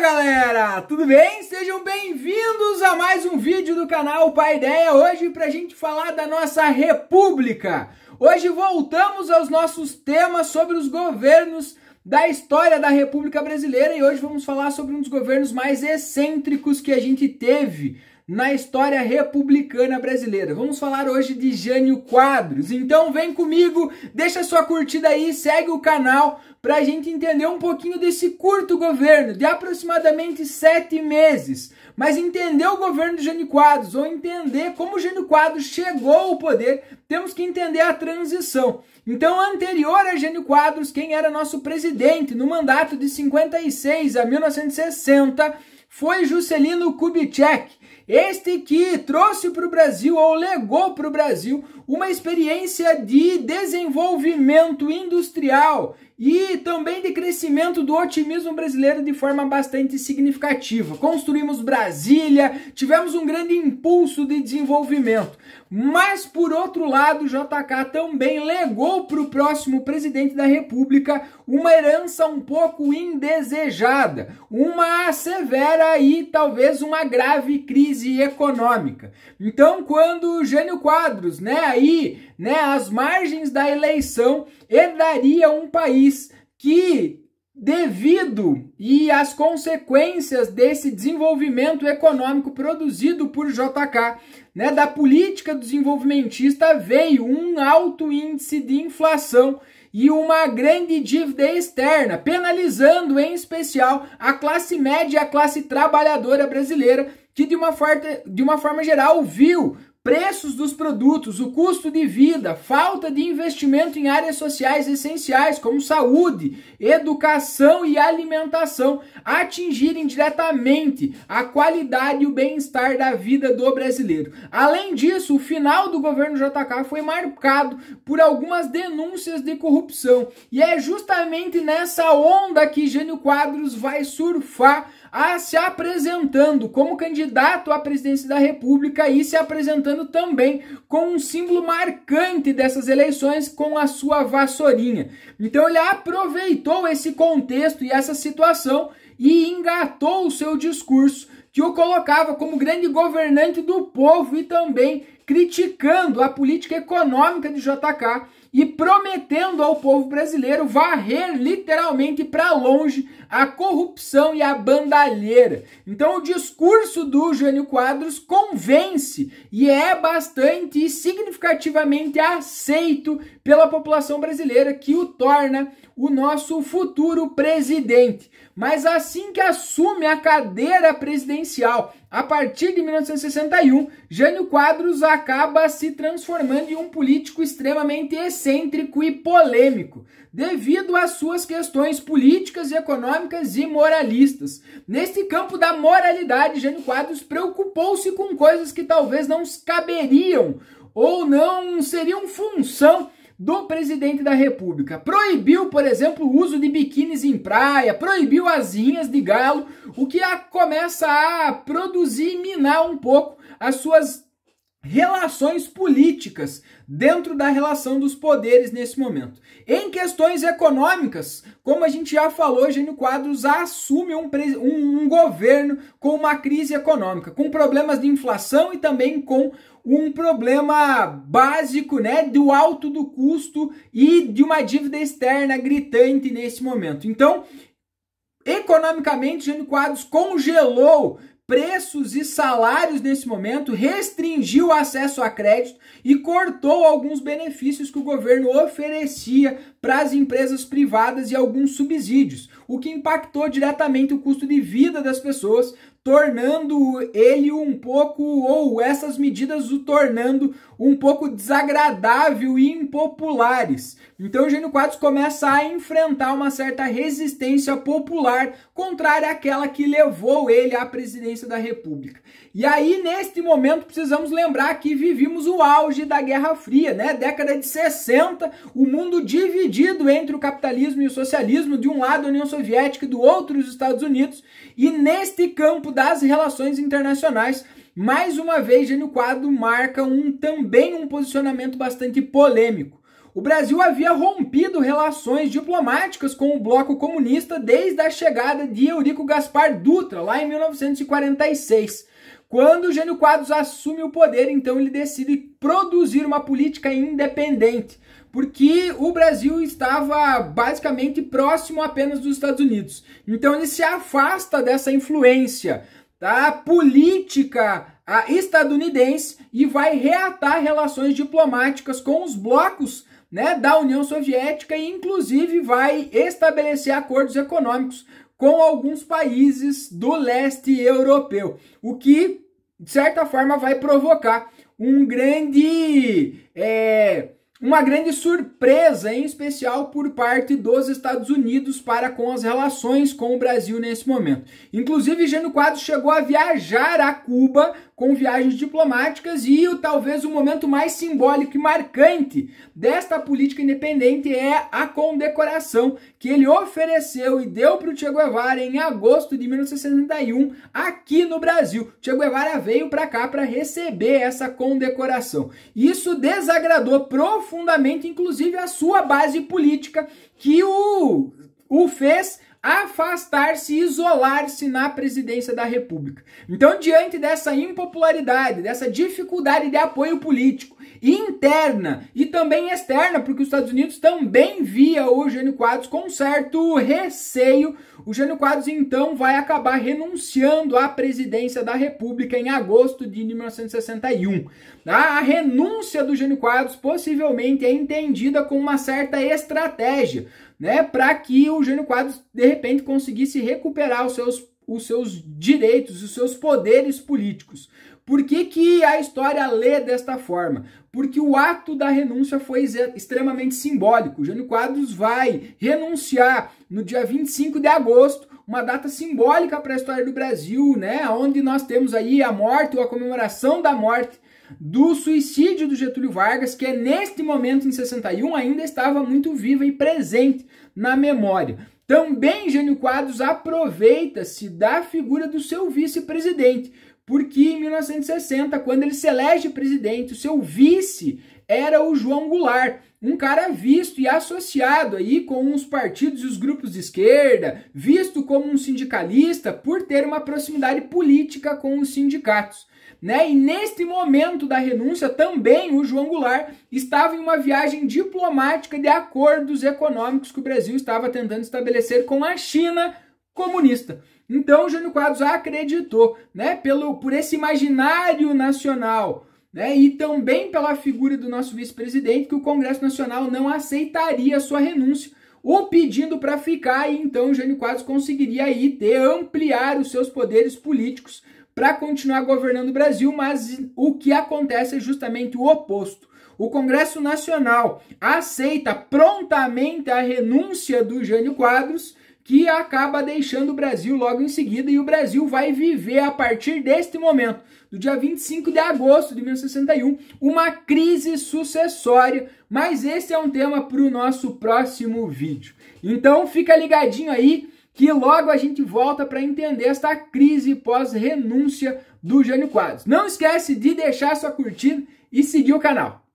galera, tudo bem? Sejam bem-vindos a mais um vídeo do canal Pai Ideia, hoje pra gente falar da nossa república. Hoje voltamos aos nossos temas sobre os governos da história da República Brasileira e hoje vamos falar sobre um dos governos mais excêntricos que a gente teve na história republicana brasileira. Vamos falar hoje de Jânio Quadros. Então vem comigo, deixa sua curtida aí, segue o canal para a gente entender um pouquinho desse curto governo de aproximadamente sete meses. Mas entender o governo de Jânio Quadros ou entender como Jânio Quadros chegou ao poder, temos que entender a transição. Então, anterior a Jânio Quadros, quem era nosso presidente no mandato de 56 a 1960 foi Juscelino Kubitschek. Este que trouxe para o Brasil ou legou para o Brasil uma experiência de desenvolvimento industrial e também de crescimento do otimismo brasileiro de forma bastante significativa. Construímos Brasília, tivemos um grande impulso de desenvolvimento. Mas, por outro lado, JK também legou para o próximo presidente da República uma herança um pouco indesejada, uma severa e talvez uma grave crise econômica. Então, quando Jânio Quadros, né, aí né, às margens da eleição, herdaria um país que devido e as consequências desse desenvolvimento econômico produzido por JK, né, da política desenvolvimentista veio um alto índice de inflação e uma grande dívida externa, penalizando em especial a classe média e a classe trabalhadora brasileira, que de uma, forte, de uma forma geral viu preços dos produtos, o custo de vida, falta de investimento em áreas sociais essenciais como saúde, educação e alimentação atingirem diretamente a qualidade e o bem-estar da vida do brasileiro. Além disso, o final do governo JK foi marcado por algumas denúncias de corrupção e é justamente nessa onda que Jânio Quadros vai surfar a se apresentando como candidato à presidência da República e se apresentando também com um símbolo marcante dessas eleições com a sua vassourinha. Então ele aproveitou esse contexto e essa situação e engatou o seu discurso que o colocava como grande governante do povo e também criticando a política econômica de JK e prometendo ao povo brasileiro varrer literalmente para longe a corrupção e a bandalheira. Então o discurso do Jânio Quadros convence e é bastante e significativamente aceito pela população brasileira que o torna o nosso futuro presidente. Mas assim que assume a cadeira presidencial, a partir de 1961, Jânio Quadros acaba se transformando em um político extremamente excêntrico e polêmico, devido às suas questões políticas, econômicas e moralistas. Neste campo da moralidade, Jânio Quadros preocupou-se com coisas que talvez não caberiam ou não seriam função do presidente da República. Proibiu, por exemplo, o uso de biquínis em praia, proibiu asinhas de galo, o que a, começa a produzir e minar um pouco as suas relações políticas dentro da relação dos poderes nesse momento. Em questões econômicas, como a gente já falou, Jânio Quadros assume um, um, um, governo com uma crise econômica, com problemas de inflação e também com um problema básico, né, do alto do custo e de uma dívida externa gritante nesse momento. Então, economicamente, Jânio Quadros congelou preços e salários nesse momento, restringiu o acesso a crédito e cortou alguns benefícios que o governo oferecia para as empresas privadas e alguns subsídios, o que impactou diretamente o custo de vida das pessoas, tornando ele um pouco, ou essas medidas o tornando um pouco desagradável e impopulares. Então Gênio Quadros começa a enfrentar uma certa resistência popular contrária àquela que levou ele à presidência da República. E aí, neste momento, precisamos lembrar que vivimos o auge da Guerra Fria, né? Década de 60, o mundo dividido entre o capitalismo e o socialismo, de um lado a União Soviética e do outro os Estados Unidos, e neste campo das relações internacionais, mais uma vez, Gênio Quadro marca um também um posicionamento bastante polêmico. O Brasil havia rompido relações diplomáticas com o bloco comunista desde a chegada de Eurico Gaspar Dutra, lá em 1946. Quando o Jânio Quadros assume o poder, então ele decide produzir uma política independente, porque o Brasil estava basicamente próximo apenas dos Estados Unidos. Então ele se afasta dessa influência tá? política estadunidense e vai reatar relações diplomáticas com os blocos né, da União Soviética e inclusive vai estabelecer acordos econômicos com alguns países do leste europeu, o que, de certa forma, vai provocar um grande. É, uma grande surpresa, em especial por parte dos Estados Unidos para com as relações com o Brasil nesse momento. Inclusive, Jânio Quadros chegou a viajar a Cuba com viagens diplomáticas e o, talvez o momento mais simbólico e marcante desta política independente é a condecoração que ele ofereceu e deu para o Che Guevara em agosto de 1961 aqui no Brasil. Che Guevara veio para cá para receber essa condecoração. Isso desagradou profundamente, inclusive, a sua base política que o, o fez afastar-se e isolar-se na presidência da República. Então, diante dessa impopularidade, dessa dificuldade de apoio político, interna e também externa, porque os Estados Unidos também via o Jânio Quadros com certo receio. O Jânio Quadros então vai acabar renunciando à presidência da República em agosto de 1961. A renúncia do Jânio Quadros possivelmente é entendida como uma certa estratégia, né, para que o Jânio Quadros de repente conseguisse recuperar os seus os seus direitos, os seus poderes políticos. Por que, que a história lê desta forma? Porque o ato da renúncia foi extremamente simbólico. Jânio Quadros vai renunciar no dia 25 de agosto, uma data simbólica para a história do Brasil, né? Onde nós temos aí a morte ou a comemoração da morte do suicídio do Getúlio Vargas, que é neste momento em 61 ainda estava muito viva e presente na memória. Também Jânio Quadros aproveita-se da figura do seu vice-presidente, porque em 1960, quando ele se elege presidente, o seu vice era o João Goulart, um cara visto e associado aí com os partidos e os grupos de esquerda, visto como um sindicalista por ter uma proximidade política com os sindicatos. Né? E neste momento da renúncia, também o João Goulart estava em uma viagem diplomática de acordos econômicos que o Brasil estava tentando estabelecer com a China comunista. Então, Jânio Quadros acreditou, né, pelo, por esse imaginário nacional, né, e também pela figura do nosso vice-presidente, que o Congresso Nacional não aceitaria a sua renúncia, o pedindo para ficar, e então Jânio Quadros conseguiria aí ter, ampliar os seus poderes políticos para continuar governando o Brasil, mas o que acontece é justamente o oposto. O Congresso Nacional aceita prontamente a renúncia do Jânio Quadros que acaba deixando o Brasil logo em seguida e o Brasil vai viver a partir deste momento, do dia 25 de agosto de 1961, uma crise sucessória, mas esse é um tema para o nosso próximo vídeo. Então fica ligadinho aí que logo a gente volta para entender esta crise pós-renúncia do Jânio Quadros. Não esquece de deixar sua curtida e seguir o canal.